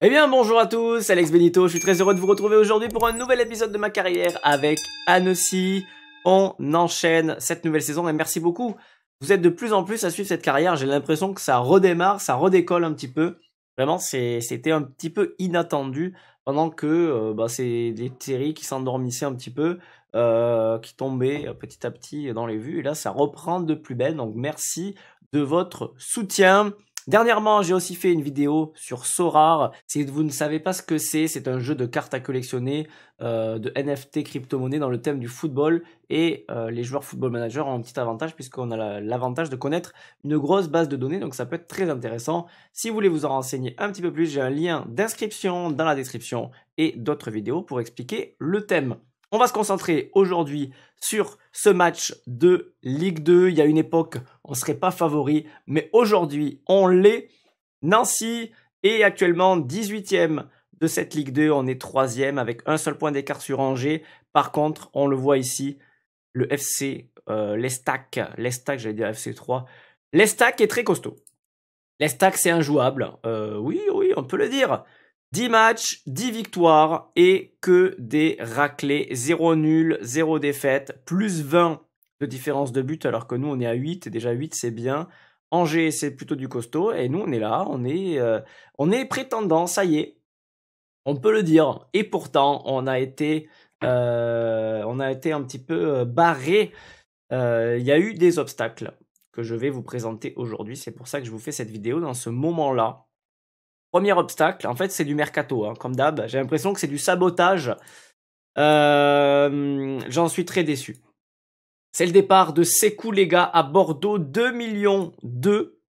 Eh bien bonjour à tous, Alex Benito, je suis très heureux de vous retrouver aujourd'hui pour un nouvel épisode de ma carrière avec Annecy. On enchaîne cette nouvelle saison et merci beaucoup. Vous êtes de plus en plus à suivre cette carrière, j'ai l'impression que ça redémarre, ça redécolle un petit peu. Vraiment, c'était un petit peu inattendu pendant que euh, bah, c'est des séries qui s'endormissaient un petit peu, euh, qui tombaient petit à petit dans les vues. Et là, ça reprend de plus belle, donc merci de votre soutien. Dernièrement, j'ai aussi fait une vidéo sur Sorar. Si vous ne savez pas ce que c'est, c'est un jeu de cartes à collectionner, euh, de NFT crypto-monnaie dans le thème du football. Et euh, les joueurs football manager ont un petit avantage puisqu'on a l'avantage de connaître une grosse base de données. Donc ça peut être très intéressant. Si vous voulez vous en renseigner un petit peu plus, j'ai un lien d'inscription dans la description et d'autres vidéos pour expliquer le thème. On va se concentrer aujourd'hui sur ce match de Ligue 2. Il y a une époque, on ne serait pas favori, mais aujourd'hui, on l'est. Nancy est actuellement 18e de cette Ligue 2. On est 3e avec un seul point d'écart sur Angers. Par contre, on le voit ici, le FC, euh, l'Estac, l'Estac, j'allais dire FC3. L'Estac est très costaud. L'Estac, c'est injouable. Euh, oui, oui, on peut le dire. 10 matchs, 10 victoires et que des raclés. 0 nul, 0 défaite, plus 20 de différence de but alors que nous on est à 8 déjà 8 c'est bien. Angers c'est plutôt du costaud et nous on est là, on est, euh, on est prétendant, ça y est. On peut le dire. Et pourtant on a été, euh, on a été un petit peu euh, barré. Il y a eu des obstacles que je vais vous présenter aujourd'hui. C'est pour ça que je vous fais cette vidéo dans ce moment-là Premier obstacle, en fait, c'est du mercato, hein, comme d'hab. J'ai l'impression que c'est du sabotage. Euh, j'en suis très déçu. C'est le départ de Sekou les gars à Bordeaux, 2 millions 2.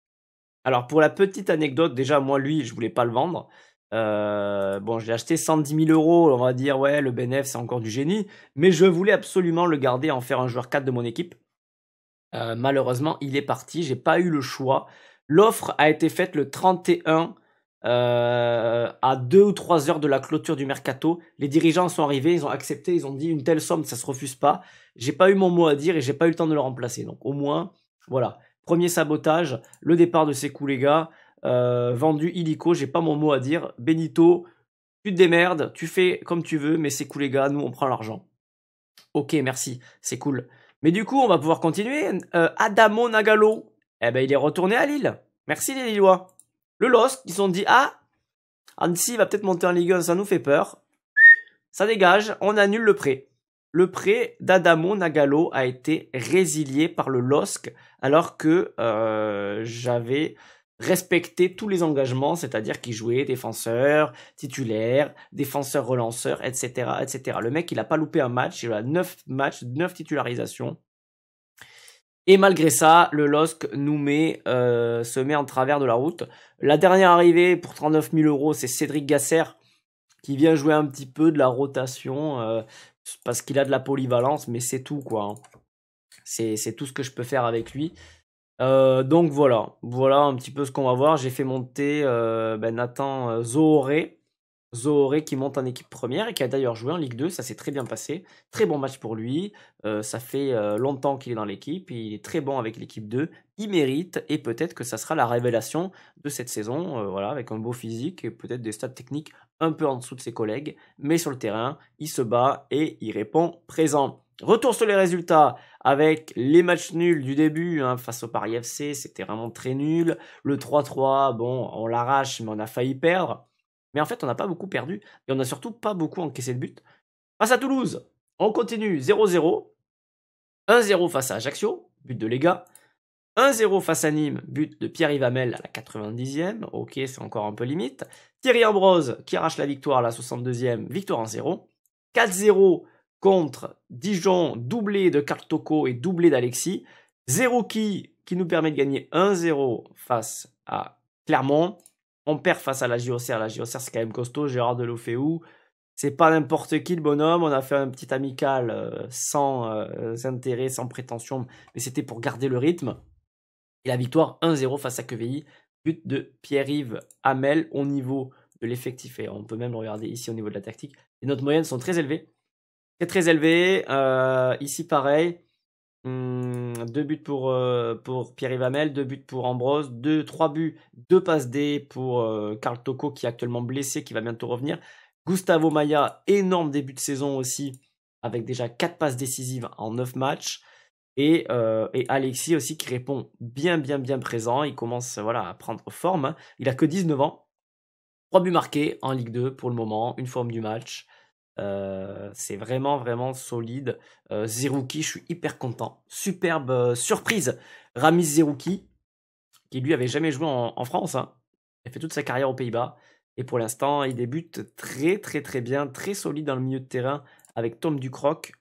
Alors pour la petite anecdote, déjà moi lui, je voulais pas le vendre. Euh, bon, j'ai l'ai acheté 110 000 euros, on va dire ouais, le BNF c'est encore du génie, mais je voulais absolument le garder en faire un joueur 4 de mon équipe. Euh, malheureusement, il est parti, j'ai pas eu le choix. L'offre a été faite le 31 euh, à deux ou trois heures de la clôture du mercato, les dirigeants sont arrivés, ils ont accepté, ils ont dit une telle somme, ça se refuse pas. J'ai pas eu mon mot à dire et j'ai pas eu le temps de le remplacer. Donc au moins, voilà. Premier sabotage, le départ de coups, les gars, euh, vendu illico, j'ai pas mon mot à dire. Benito, tu te démerdes, tu fais comme tu veux, mais Sekou les gars, nous on prend l'argent. Ok, merci, c'est cool. Mais du coup, on va pouvoir continuer. Euh, Adamo Nagalo, eh ben il est retourné à Lille. Merci les Lillois le LOSC, ils ont dit Ah, Annecy va peut-être monter en Ligue 1, ça nous fait peur. Ça dégage, on annule le prêt. Le prêt d'Adamo Nagalo a été résilié par le LOSC alors que euh, j'avais respecté tous les engagements, c'est-à-dire qu'il jouait défenseur, titulaire, défenseur relanceur, etc., etc. Le mec, il n'a pas loupé un match, il a 9 matchs, 9 titularisations. Et malgré ça, le LOSC nous met, euh, se met en travers de la route. La dernière arrivée pour 39 000 euros, c'est Cédric Gasser qui vient jouer un petit peu de la rotation euh, parce qu'il a de la polyvalence, mais c'est tout quoi. Hein. C'est tout ce que je peux faire avec lui. Euh, donc voilà, voilà un petit peu ce qu'on va voir. J'ai fait monter ben, Nathan Zohoré Zohore qui monte en équipe première et qui a d'ailleurs joué en Ligue 2, ça s'est très bien passé. Très bon match pour lui, euh, ça fait euh, longtemps qu'il est dans l'équipe, il est très bon avec l'équipe 2, il mérite et peut-être que ça sera la révélation de cette saison, euh, voilà, avec un beau physique et peut-être des stats techniques un peu en dessous de ses collègues, mais sur le terrain, il se bat et il répond présent. Retour sur les résultats avec les matchs nuls du début hein, face au Paris FC, c'était vraiment très nul. Le 3-3, bon, on l'arrache mais on a failli perdre. Mais en fait, on n'a pas beaucoup perdu et on n'a surtout pas beaucoup encaissé de but. Face à Toulouse, on continue 0-0. 1-0 face à Ajaccio, but de Lega. 1-0 face à Nîmes, but de Pierre Yvamel à la 90e. Ok, c'est encore un peu limite. Thierry Ambrose qui arrache la victoire à la 62e, victoire en 0. 4-0 contre Dijon, doublé de Cartoco et doublé d'Alexis. 0 qui, qui nous permet de gagner 1-0 face à Clermont on perd face à la JOCR. La JOCR, c'est quand même costaud. Gérard où c'est pas n'importe qui le bonhomme. On a fait un petit amical euh, sans euh, intérêt, sans prétention, mais c'était pour garder le rythme. Et la victoire 1-0 face à Quevilly, but de Pierre-Yves Hamel au niveau de l'effectif. Et on peut même regarder ici au niveau de la tactique. Les notes moyennes sont très élevées. Très très élevées. Euh, ici pareil. Hmm, deux buts pour, euh, pour Pierre Ivamel, deux buts pour Ambrose, deux, trois buts, deux passes D pour Carl euh, Tocco qui est actuellement blessé, qui va bientôt revenir. Gustavo Maya, énorme début de saison aussi, avec déjà quatre passes décisives en neuf matchs. Et, euh, et, Alexis aussi qui répond bien, bien, bien présent. Il commence voilà, à prendre forme. Hein. Il a que 19 ans. Trois buts marqués en Ligue 2 pour le moment, une forme du match. Euh, c'est vraiment vraiment solide. Zeruki, Zerouki, je suis hyper content. Superbe euh, surprise. Ramis Zerouki, qui lui avait jamais joué en, France, hein. il fait toute sa carrière aux Pays-Bas. Et pour l'instant, il débute très très très bien, très solide dans le milieu de terrain avec Tom Ducroc,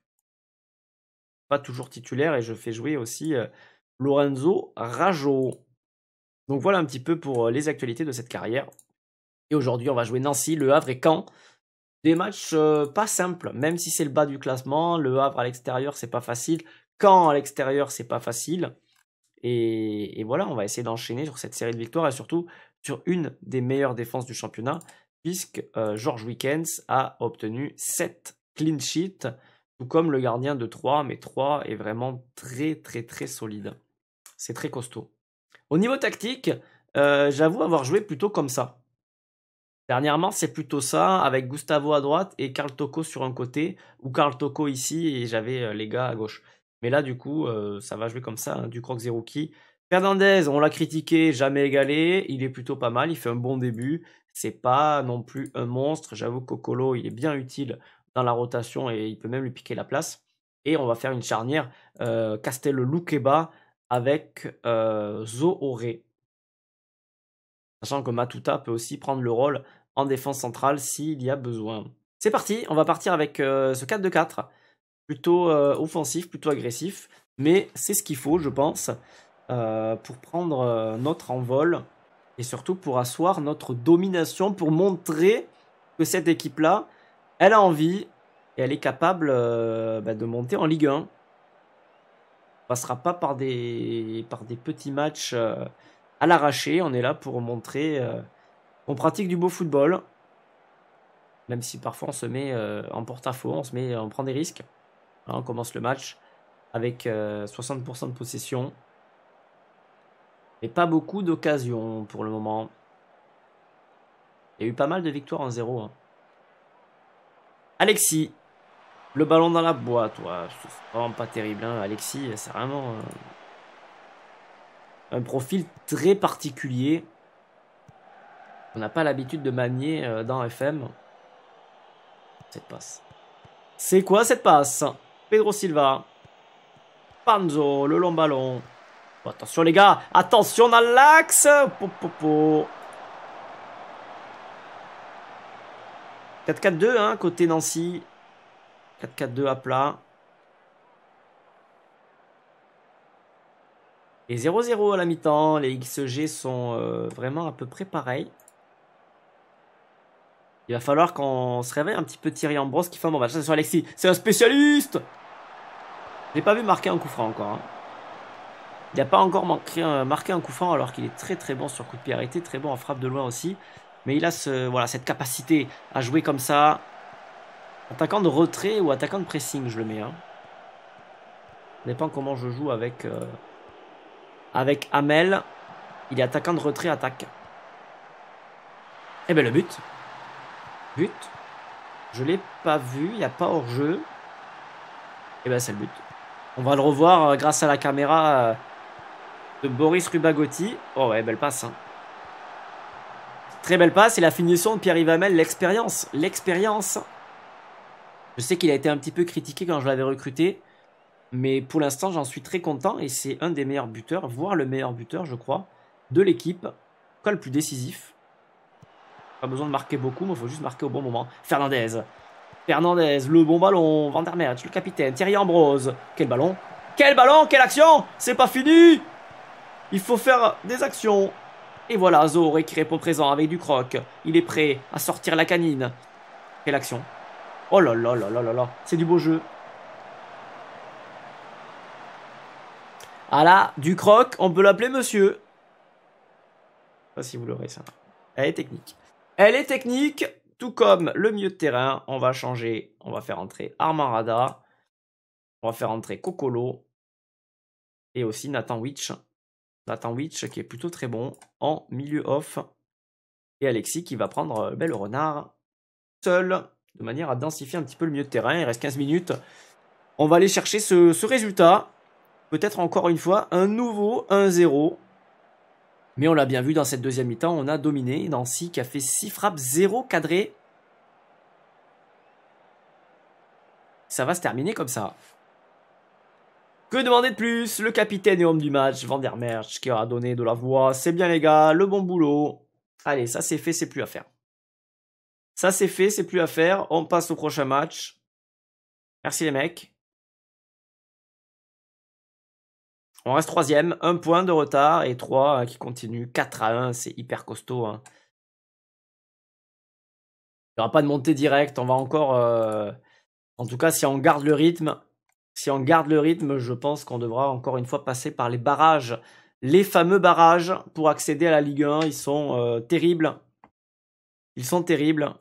pas toujours titulaire, et je fais jouer aussi euh, Lorenzo Rajo. Donc voilà un petit peu pour les actualités de cette carrière. Et aujourd'hui, on va jouer Nancy, Le Havre et Caen des matchs euh, pas simples, même si c'est le bas du classement. Le Havre à l'extérieur, c'est pas facile. Quand à l'extérieur, c'est pas facile. Et, voilà, on va essayer d'enchaîner sur cette série de victoires et surtout sur une des meilleures défenses du championnat, puisque euh, George Weekends a obtenu 7 clean sheets, tout comme le gardien de 3, mais 3 est vraiment très très très solide. C'est très costaud. Au niveau tactique, euh, j'avoue avoir joué plutôt comme ça. Dernièrement, c'est plutôt ça, avec Gustavo à droite et Carl Tocco sur un côté, ou Carl Tocco ici et j'avais euh, les gars à gauche. Mais là, du coup, euh, ça va jouer comme ça, hein, du croc zero Fernandez, on l'a critiqué, jamais égalé, il est plutôt pas mal, il fait un bon début, c'est pas non plus un monstre, j'avoue que Colo, il est bien utile dans la rotation et il peut même lui piquer la place. Et on va faire une charnière euh, Castel avec euh, Zooré. Sachant que Matuta peut aussi prendre le rôle en défense centrale s'il y a besoin. C'est parti, on va partir avec euh, ce 4 de 4. Plutôt euh, offensif, plutôt agressif, mais c'est ce qu'il faut, je pense, euh, pour prendre notre envol et surtout pour asseoir notre domination, pour montrer que cette équipe-là, elle a envie et elle est capable bah, de monter en Ligue 1. On passera pas par des, par des petits matchs à l'arraché, on est là pour montrer on pratique du beau football, même si parfois on se met euh, en porte-à-faux, on, se met, on prend des risques. Hein, on commence le match avec 60% euh, de possession, et pas beaucoup d'occasions pour le moment. Il y a eu pas mal de victoires en zéro. Hein. Alexis, le ballon dans la boîte, toi, c'est vraiment pas terrible. Hein. Alexis, c'est vraiment euh, un profil très particulier. On n'a pas l'habitude de manier euh, dans FM. Cette passe. C'est quoi cette passe Pedro Silva. Panzo, le long ballon. Oh, attention les gars, attention dans l'axe. 4-4-2, hein, côté Nancy. 4-4-2 à plat. Et 0-0 à la mi-temps. Les XG sont euh, vraiment à peu près pareils. Il va falloir qu'on se réveille un petit peu Thierry Ambrose qui fait un bon match. sur Alexis, c'est un spécialiste J'ai pas vu marquer un coup franc encore. Hein. Il n'a pas encore marqué, un coup franc alors qu'il est très très bon sur coup de pied arrêté, très bon en frappe de loin aussi. Mais il a voilà, cette capacité à jouer comme ça. Attaquant de retrait ou attaquant de pressing, je le mets. Ça hein. dépend comment je joue avec, euh, avec Amel. Il est attaquant de retrait, attaque. Et eh bien le but but. Je l'ai pas vu, il n'y a pas hors-jeu. Et eh ben c'est le but. On va le revoir euh, grâce à la caméra euh, de Boris Rubagotti. Oh ouais, belle passe. Hein. Très belle passe et la finition de Pierre Ivamel. l'expérience. L'expérience. Je sais qu'il a été un petit peu critiqué quand je l'avais recruté. Mais pour l'instant, j'en suis très content et c'est un des meilleurs buteurs, voire le meilleur buteur, je crois, de l'équipe. Quoi le plus décisif pas besoin de marquer beaucoup, mais il faut juste marquer au bon moment. Fernandez. Fernandez, le bon ballon. Vandermeer, tu le capitaine. Thierry Ambrose. Quel ballon Quel ballon Quelle action C'est pas fini Il faut faire des actions. Et voilà, Zoe qui répond présent avec du croc. Il est prêt à sortir la canine. Quelle action Oh là là là là là là C'est du beau jeu. Ah là, du croc, on peut l'appeler monsieur. Pas si vous l'aurez ça. Elle est technique. Elle est technique, tout comme le milieu de terrain. On va changer, on va faire entrer Armarada, On va faire entrer Cocolo. Et aussi Nathan Witch. Nathan Witch qui est plutôt très bon en milieu off. Et Alexis qui va prendre euh, bel renard seul de manière à densifier un petit peu le milieu de terrain. Il reste 15 minutes. On va aller chercher ce, ce résultat. Peut-être encore une fois un nouveau 1-0. Mais on l'a bien vu dans cette deuxième mi-temps, on a dominé. Nancy qui a fait 6 frappes, 0 cadré. Ça va se terminer comme ça. Que demander de plus Le capitaine et homme du match, Vandermerch qui aura donné de la voix. C'est bien les gars, le bon boulot. Allez, ça c'est fait, c'est plus à faire. Ça c'est fait, c'est plus à faire. On passe au prochain match. Merci les mecs. On reste troisième, un point de retard et trois euh, qui continuent, 4 à 1, c'est hyper costaud. Hein. Il n'y aura pas de montée directe. On va encore. Euh, en tout cas, si on garde le rythme, si on garde le rythme, je pense qu'on devra encore une fois passer par les barrages. Les fameux barrages pour accéder à la Ligue 1, ils sont euh, terribles. Ils sont terribles.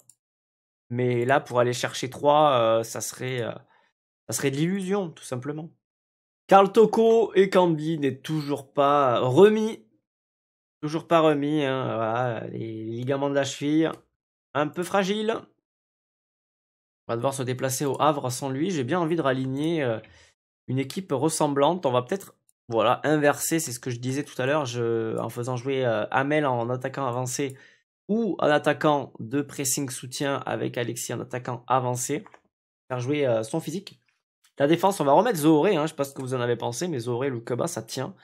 Mais là, pour aller chercher 3, ça, serait, ça serait de l'illusion, tout simplement. Carl Toko et Cambi n'est toujours pas remis. Toujours pas remis. Hein, voilà, les ligaments de la cheville, un peu fragile. On va devoir se déplacer au Havre sans lui. J'ai bien envie de raligner euh, une équipe ressemblante. On va peut-être voilà, inverser, c'est ce que je disais tout à l'heure, en faisant jouer euh, Amel en attaquant avancé ou en attaquant de pressing soutien avec Alexis en attaquant avancé. Faire jouer euh, son physique la défense, on va remettre Zohore, hein, je ne sais pas ce que vous en avez pensé, mais Zohore le ça tient.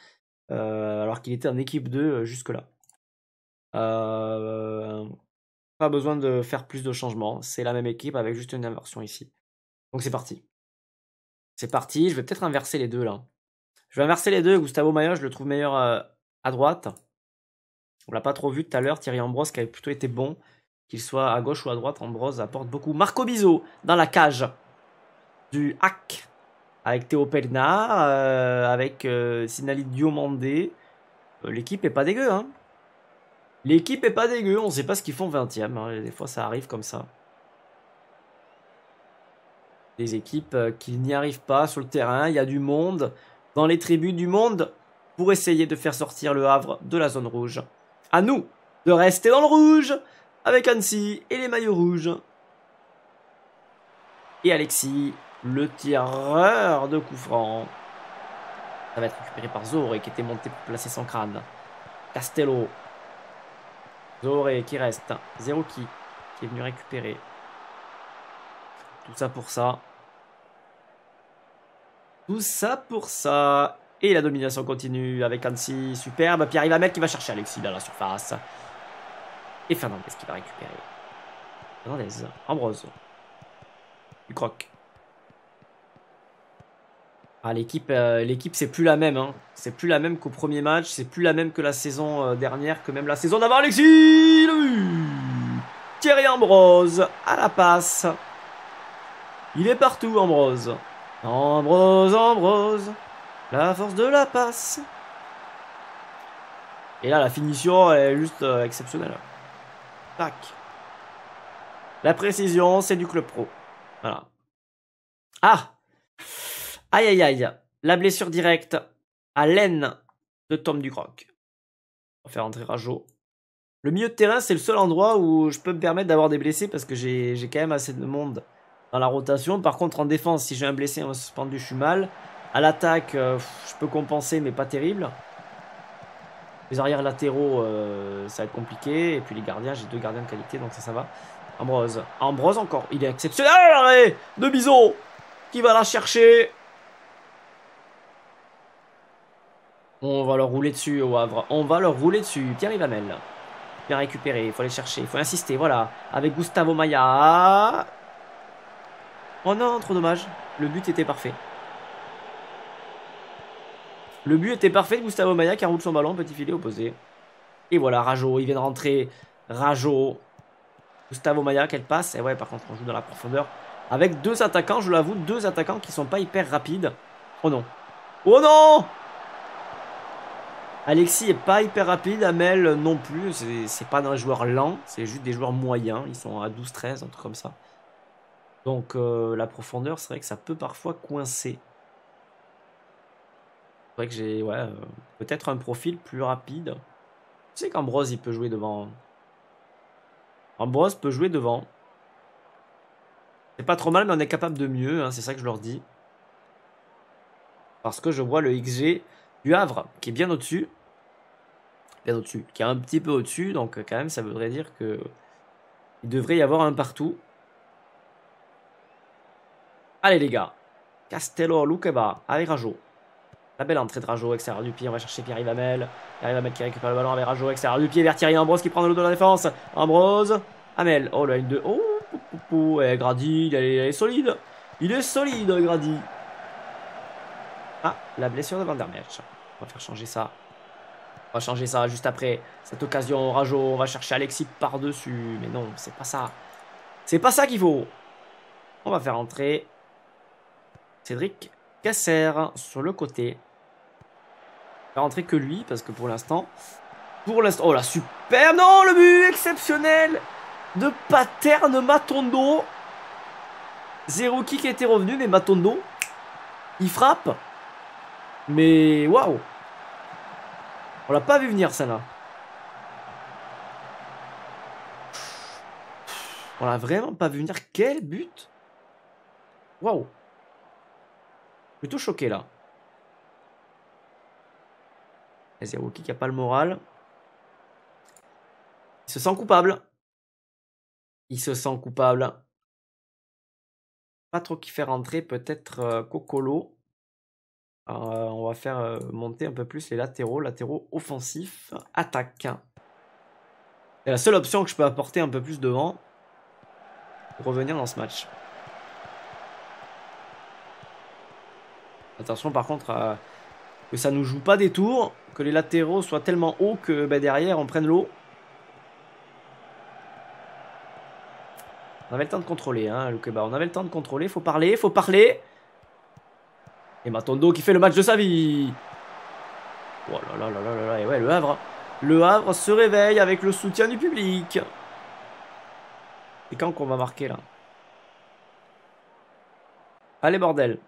Euh, alors qu'il était en équipe 2 euh, jusque-là. Euh, pas besoin de faire plus de changements, c'est la même équipe avec juste une inversion ici. Donc c'est parti. C'est parti, je vais peut-être inverser les deux là. Je vais inverser les deux, Gustavo Maillot, je le trouve meilleur à droite. On l'a pas trop vu tout à l'heure, Thierry Ambrose qui avait plutôt été bon. Qu'il soit à gauche ou à droite, Ambrose apporte beaucoup. Marco Biso dans la cage du hack avec Théo Pelna, euh, avec euh, Sinali Diomandé. Euh, l'équipe est pas dégueu, hein. L'équipe est pas dégueu, on sait pas ce qu'ils font 20 e hein. Des fois, ça arrive comme ça. Des équipes euh, qui n'y arrivent pas sur le terrain, il y a du monde dans les tribus du monde pour essayer de faire sortir le Havre de la zone rouge. À nous de rester dans le rouge avec Annecy et les maillots rouges. Et Alexis le tireur de coup Ça va être récupéré par Zoré qui était monté pour placer son crâne. Castello. Zoré qui reste. Zero qui, est venu récupérer. Tout ça pour ça. Tout ça pour ça. Et la domination continue avec Ansi. Superbe. Pierre Amel qui va chercher Alexis dans la surface. Et Fernandez qui va récupérer. Fernandez. Ambrose. Du croc. Ah, l'équipe, euh, l'équipe, c'est plus la même. Hein. C'est plus la même qu'au premier match. C'est plus la même que la saison euh, dernière, que même la saison d'avant. Alexis Thierry Ambrose à la passe. Il est partout, Ambrose. Ambrose, Ambrose. La force de la passe. Et là, la finition est juste euh, exceptionnelle. Tac. La précision, c'est du club pro. Voilà. Ah Aïe aïe aïe. La blessure directe à l'aine de Tom Ducroc. On va faire entrer Rajo. Le milieu de terrain, c'est le seul endroit où je peux me permettre d'avoir des blessés parce que j'ai quand même assez de monde dans la rotation. Par contre, en défense, si j'ai un blessé, en suspendu, je suis mal. À l'attaque, euh, je peux compenser, mais pas terrible. Les arrières latéraux, euh, ça va être compliqué. Et puis les gardiens, j'ai deux gardiens de qualité, donc ça, ça va. Ambrose. Ambrose encore. Il est exceptionnel. de Bison qui va la chercher. On va leur rouler dessus au Havre. On va leur rouler dessus. Pierre Ivamel. Bien récupéré. Il faut aller chercher. Il faut insister. Voilà. Avec Gustavo Maya. Oh non, trop dommage. Le but était parfait. Le but était parfait de Gustavo Maya qui roule son ballon. Petit filet opposé. Et voilà, Rajo. Il vient de rentrer. Rajo. Gustavo Maya, quelle passe. Et ouais, par contre, on joue dans la profondeur. Avec deux attaquants, je l'avoue, deux attaquants qui sont pas hyper rapides. Oh non. Oh non Alexis est pas hyper rapide, Amel non plus, c'est pas un joueur lent, c'est juste des joueurs moyens, ils sont à 12-13, un truc comme ça. Donc euh, la profondeur, c'est vrai que ça peut parfois coincer. C'est vrai que j'ai ouais, euh, peut-être un profil plus rapide. Tu sais qu'Ambrose, il peut jouer devant. Ambrose peut jouer devant. C'est pas trop mal, mais on est capable de mieux, hein, c'est ça que je leur dis. Parce que je vois le XG du Havre, qui est bien au-dessus. Bien au-dessus, qui est un petit peu au-dessus, donc euh, quand même, ça voudrait dire que il devrait y avoir un partout. Allez les gars, Castello, va avec Rajo. La belle entrée de Rajo, extérieur du pied, on va chercher Pierre arrive Pierre Ivamel qui récupère le ballon avec Rajo, extérieur du pied vers Thierry Ambrose qui prend le dos de la défense. Ambrose, Amel, oh la ligne de... Oh, pou, Et eh, Grady, il est, il est solide. Il est solide, Grady. La blessure de Van Der Merch. On va faire changer ça. On va changer ça juste après cette occasion On va chercher Alexis par-dessus. Mais non, c'est pas ça. C'est pas ça qu'il faut. On va faire entrer Cédric Casser sur le côté. On va faire entrer que lui parce que pour l'instant... Pour l'instant... Oh la super... Non, le but exceptionnel de Paterne Matondo. Zero qui était revenu, mais Matondo, il frappe. Mais waouh On l'a pas vu venir ça là On l'a vraiment pas vu venir. Quel but Waouh Plutôt choqué là. Zerouki qui a pas le moral. Il se sent coupable. Il se sent coupable. Pas trop qui fait rentrer, peut-être euh, Cocolo. Alors, euh, on va faire euh, monter un peu plus les latéraux, latéraux offensifs, attaque. Et la seule option que je peux apporter un peu plus devant pour revenir dans ce match. Attention par contre que ça nous joue pas des tours, que les latéraux soient tellement hauts que bah, derrière on prenne l'eau. On avait le temps de contrôler, hein, Luke On avait le temps de contrôler, faut parler, faut parler. Et Matondo qui fait le match de sa vie. Oh là là là là là Et ouais, le Havre. Le Havre se réveille avec le soutien du public. Et quand qu'on va marquer là Allez bordel.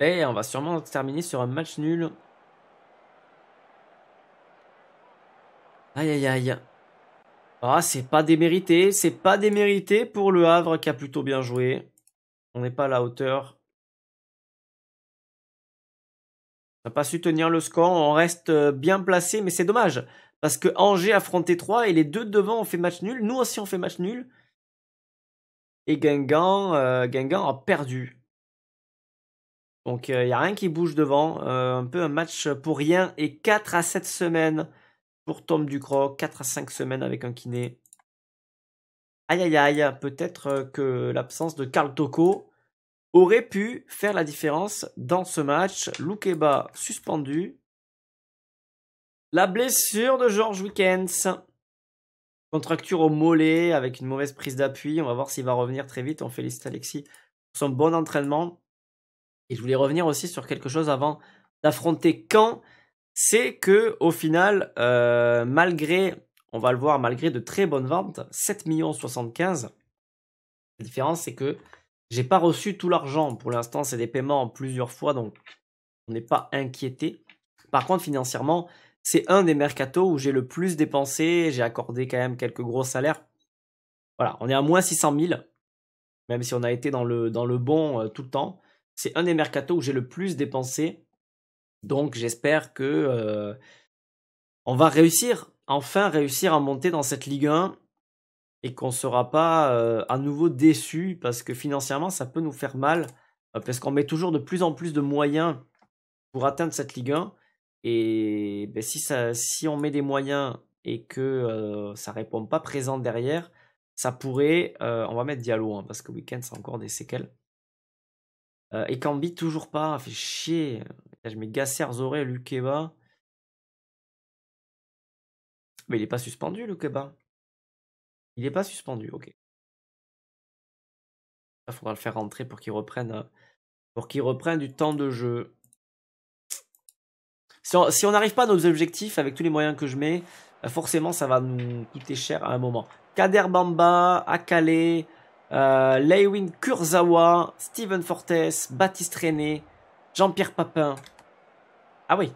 Et eh, on va sûrement terminer sur un match nul. Aïe aïe aïe. Ah, c'est pas démérité, c'est pas démérité pour le Havre qui a plutôt bien joué. On n'est pas à la hauteur pas su tenir le score. On reste euh, bien placé, mais c'est dommage. Parce que Angers affronté 3 et les deux devant ont fait match nul. Nous aussi, on fait match nul. Et Guingamp, euh, a perdu. Donc, il euh, y n'y a rien qui bouge devant. un peu un match pour rien. Et 4 à 7 semaines pour Tom Ducroc. 4 à 5 semaines avec un kiné. Aïe, aïe, aïe. Peut-être que l'absence de Carl Tocco aurait pu faire la différence dans ce match. Loukeba suspendu. La blessure de George Wickens. Contracture au mollet avec une mauvaise prise d'appui. On va voir s'il va revenir très vite. On félicite Alexis pour son bon entraînement. Et je voulais revenir aussi sur quelque chose avant d'affronter Caen. C'est que au final, euh, malgré, on va le voir, malgré de très bonnes ventes, 7 millions 75, la différence c'est que j'ai pas reçu tout l'argent. Pour l'instant, c'est des paiements en plusieurs fois, donc on n'est pas inquiété. Par contre, financièrement, c'est un des mercatos où j'ai le plus dépensé. J'ai accordé quand même quelques gros salaires. Voilà, on est à moins 600 000, même si on a été dans le, dans le bon euh, tout le temps. C'est un des mercatos où j'ai le plus dépensé. Donc j'espère que euh, on va réussir, enfin réussir à monter dans cette Ligue 1 et qu'on ne sera pas euh, à nouveau déçu parce que financièrement ça peut nous faire mal euh, parce qu'on met toujours de plus en plus de moyens pour atteindre cette Ligue 1 et ben, si, ça, si on met des moyens et que ça euh, ça répond pas présent derrière, ça pourrait, on va mettre Diallo hein, parce que week-end c'est encore des séquelles. et Cambi toujours pas, fait chier. je mets Gasser, Zoré, Lukeba. Mais il n'est pas suspendu, Lukeba. Il n'est pas suspendu, ok. Il faudra le faire rentrer pour qu'il reprenne, euh, pour qu'il reprenne du temps de jeu. Si on n'arrive pas à nos objectifs avec tous les moyens que je mets, bah, forcément ça va nous coûter cher à un moment. Kader Bamba, Akale, euh, Lewin Kurzawa, Steven Fortes, Baptiste René, Jean-Pierre Papin. Ah oui.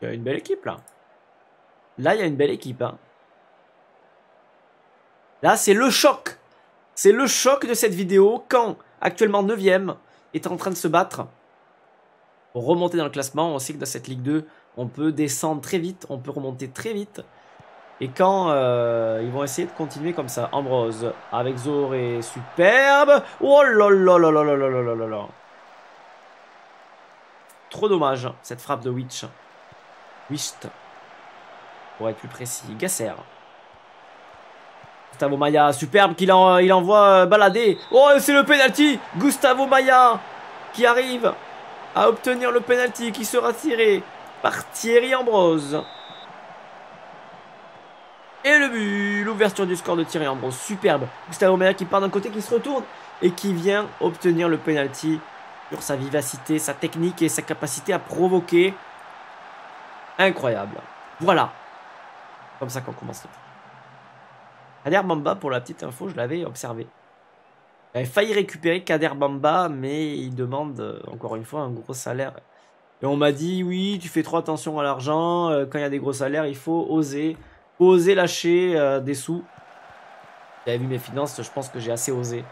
Il y a une belle équipe là. Là, il y a une belle équipe. Hein. Là, c'est le choc. C'est le choc de cette vidéo quand, actuellement 9ème, est en train de se battre pour remonter dans le classement. On sait que dans cette Ligue 2, on peut descendre très vite, on peut remonter très vite. Et quand euh, ils vont essayer de continuer comme ça, Ambrose avec est superbe. Oh là là là là là là là Trop dommage cette frappe de Witch. Wist. Pour être plus précis, Gasser. Gustavo Maya, superbe qu'il en, il envoie euh, balader. Oh, c'est le penalty Gustavo Maya qui arrive à obtenir le penalty qui sera tiré par Thierry Ambrose. Et le but, l'ouverture du score de Thierry Ambrose, superbe. Gustavo Maya qui part d'un côté, qui se retourne et qui vient obtenir le penalty sur sa vivacité, sa technique et sa capacité à provoquer. Incroyable. Voilà. Comme ça qu'on commence le Kader Bamba, pour la petite info, je l'avais observé. J'avais failli récupérer Kader Bamba, mais il demande euh, encore une fois un gros salaire. Et on m'a dit oui, tu fais trop attention à l'argent. Euh, quand il y a des gros salaires, il faut oser, oser lâcher euh, des sous. J'avais vu mes finances, je pense que j'ai assez osé.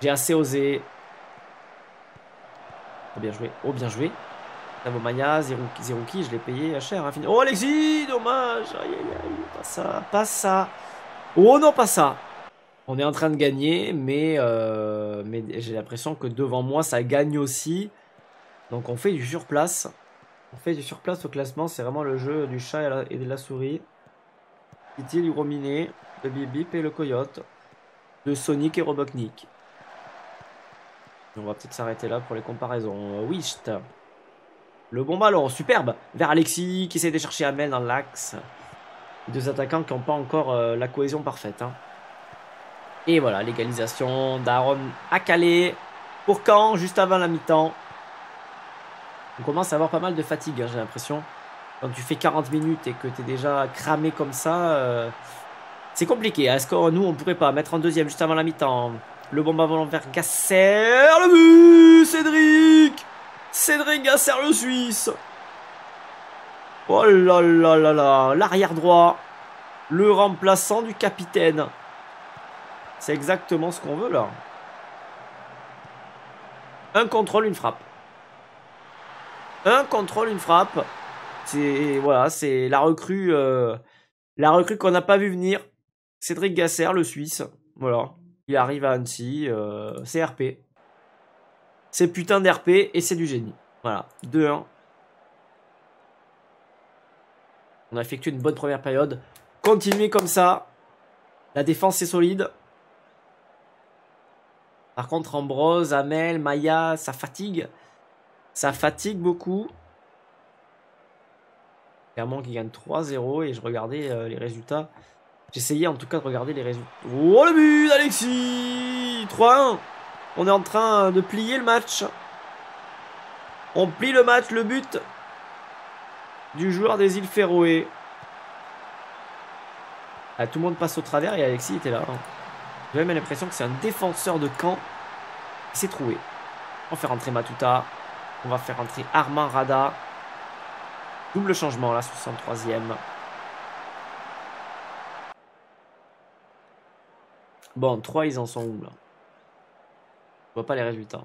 J'ai assez osé. Oh bien joué, oh bien joué. Mania, Zero je l'ai payé cher. Oh Alexis, dommage. Aïe, aïe, aïe, pas ça, pas ça. Oh non, pas ça On est en train de gagner, mais, euh, mais j'ai l'impression que devant moi, ça gagne aussi. Donc on fait du surplace. On fait du surplace au classement. C'est vraiment le jeu du chat et de la souris. du miné le Bip Bip et le Coyote. De Sonic et Robocnik. On va peut-être s'arrêter là pour les comparaisons. Wisht. Le bon ballon, superbe, vers Alexis qui s'est de chercher Amel dans l'axe deux attaquants qui n'ont pas encore euh, la cohésion parfaite. Hein. Et voilà, l'égalisation d'Aaron à Calais. Pour quand juste avant la mi-temps. On commence à avoir pas mal de fatigue, hein, j'ai l'impression. Quand tu fais 40 minutes et que tu es déjà cramé comme ça, euh, c'est compliqué. Hein. Est-ce que euh, nous, on pourrait pas mettre en deuxième juste avant la mi-temps Le bomba volant vers Gasser. Le but Cédric Cédric Gasser, le Suisse Oh là là là là, l'arrière droit, le remplaçant du capitaine. C'est exactement ce qu'on veut là. Un contrôle, une frappe. Un contrôle, une frappe. C'est voilà, c'est la recrue, euh, la recrue qu'on n'a pas vu venir. Cédric Gasser, le Suisse. Voilà, il arrive à Annecy, euh, c'est RP. C'est putain d'RP et c'est du génie. Voilà, 2-1 On a effectué une bonne première période. Continuez comme ça. La défense est solide. Par contre, Ambrose, Amel, Maya, ça fatigue. Ça fatigue beaucoup. clairement qui gagne 3-0 et je regardais euh, les résultats. J'essayais en tout cas de regarder les résultats. Oh le but Alexis, 3-1 On est en train de plier le match. On plie le match, le but du joueur des îles Féroé. Ah, tout le monde passe au travers et Alexis était là. Hein. J'ai même l'impression que c'est un défenseur de camp. Il s'est trouvé. On va faire rentrer Matuta. On va faire entrer Armand Rada. Double changement là, 63e. Bon, 3, ils en sont où là Je vois pas les résultats.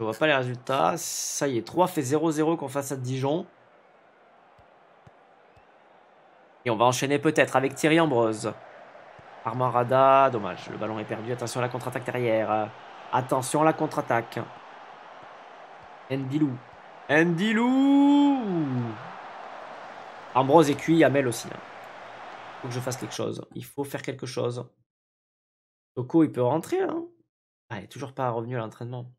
Je vois pas les résultats. Ça y est, 3 fait 0-0 qu'on fasse à Dijon. Et on va enchaîner peut-être avec Thierry Ambrose. Armand Rada, dommage, le ballon est perdu. Attention à la contre-attaque derrière. Attention à la contre-attaque. Ndilou. Ndilou Ambrose est cuit, Amel aussi. Il hein. faut que je fasse quelque chose. Il faut faire quelque chose. Toko, il peut rentrer. Hein ah, il n'est toujours pas revenu à l'entraînement.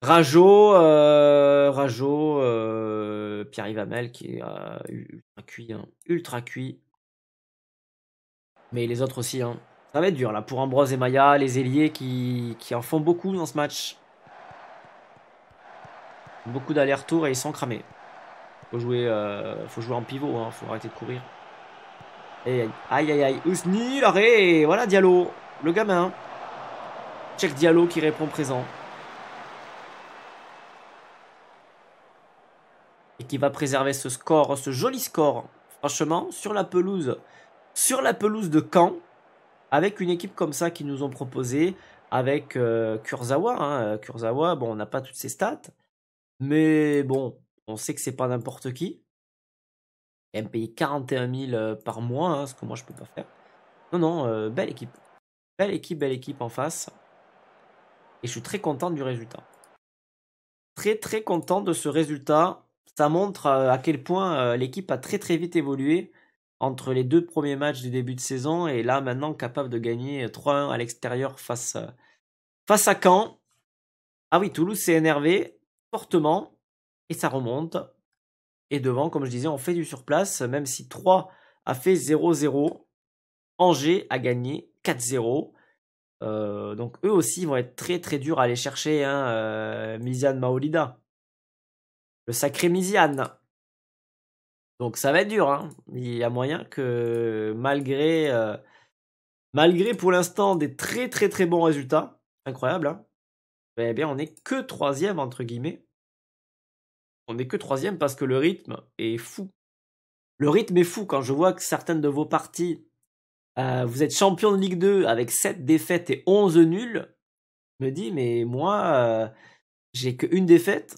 Rajo, euh, Rajo, euh, pierre Ivamel qui est euh, ultra cuit, hein, ultra cuit. Mais les autres aussi, hein. ça va être dur là pour Ambrose et Maya, les ailiers qui, qui en font beaucoup dans ce match. Beaucoup d'allers-retours et ils sont cramés. Faut jouer, euh, faut jouer en pivot, hein, faut arrêter de courir. Et, aïe aïe aïe, Ousni, l'arrêt, voilà Diallo, le gamin. Check Diallo qui répond présent. et qui va préserver ce score, ce joli score, franchement, sur la pelouse, sur la pelouse de Caen, avec une équipe comme ça qui nous ont proposé, avec euh, Kurzawa. Hein, euh, Kurzawa, bon, on n'a pas toutes ses stats, mais bon, on sait que c'est pas n'importe qui. MPI me 41 000 par mois, hein, ce que moi je peux pas faire. Non, non, euh, belle équipe. Belle équipe, belle équipe en face. Et je suis très content du résultat. Très très content de ce résultat ça montre euh, à quel point euh, l'équipe a très très vite évolué entre les deux premiers matchs du début de saison et là maintenant capable de gagner 3-1 euh, à l'extérieur face, face à Caen. Ah oui, Toulouse s'est énervé fortement et ça remonte. Et devant, comme je disais, on fait du surplace, même si 3 a fait 0-0, Angers a gagné 4-0. donc eux aussi vont être très très durs à aller chercher hein, Maolida le sacré Misiane. Donc ça va être dur. Hein. Il y a moyen que malgré, euh, malgré pour l'instant des très très très bons résultats, incroyable, hein, eh bien on n'est que troisième entre guillemets. On n'est que troisième parce que le rythme est fou. Le rythme est fou quand je vois que certaines de vos parties, euh, vous êtes champion de Ligue 2 avec 7 défaites et 11 nuls. Je me dis mais moi euh, j'ai qu'une défaite,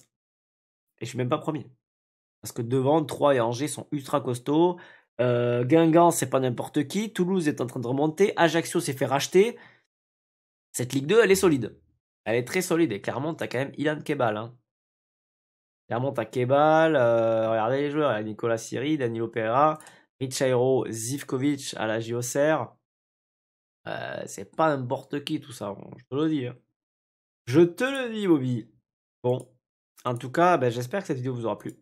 et je suis même pas premier. Parce que devant, Troyes et Angers sont ultra costauds. Euh, Guingamp, c'est pas n'importe qui. Toulouse est en train de remonter. Ajaccio s'est fait racheter. Cette Ligue 2, elle est solide. Elle est très solide. Et clairement, tu as quand même Ilan Kebal. Hein. Clairement, as Kebal. Euh, regardez les joueurs. Il y a Nicolas Siri, Danilo Pereira, Richairo, Zivkovic à la JOCR. Euh, c'est pas n'importe qui tout ça, je te le dis. Hein. Je te le dis, Bobby. Bon, en tout cas, ben, j'espère que cette vidéo vous aura plu.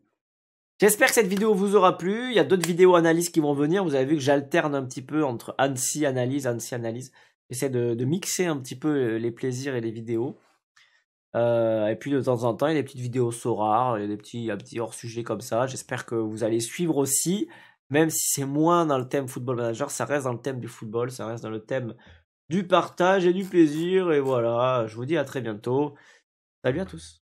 J'espère que cette vidéo vous aura plu. Il y a d'autres vidéos analyses qui vont venir. Vous avez vu que j'alterne un petit peu entre Annecy analyse, Annecy analyse. J'essaie de, mixer un petit peu euh, les plaisirs et les vidéos. Euh, et puis de temps en temps, il y a des petites vidéos SORAR il y a des petits, petits hors-sujets comme ça. J'espère que vous allez suivre aussi, même si c'est moins dans le thème football manager, ça reste dans le thème du football, ça reste dans le thème du partage et du plaisir. Et voilà, je vous dis à très bientôt. Salut à tous.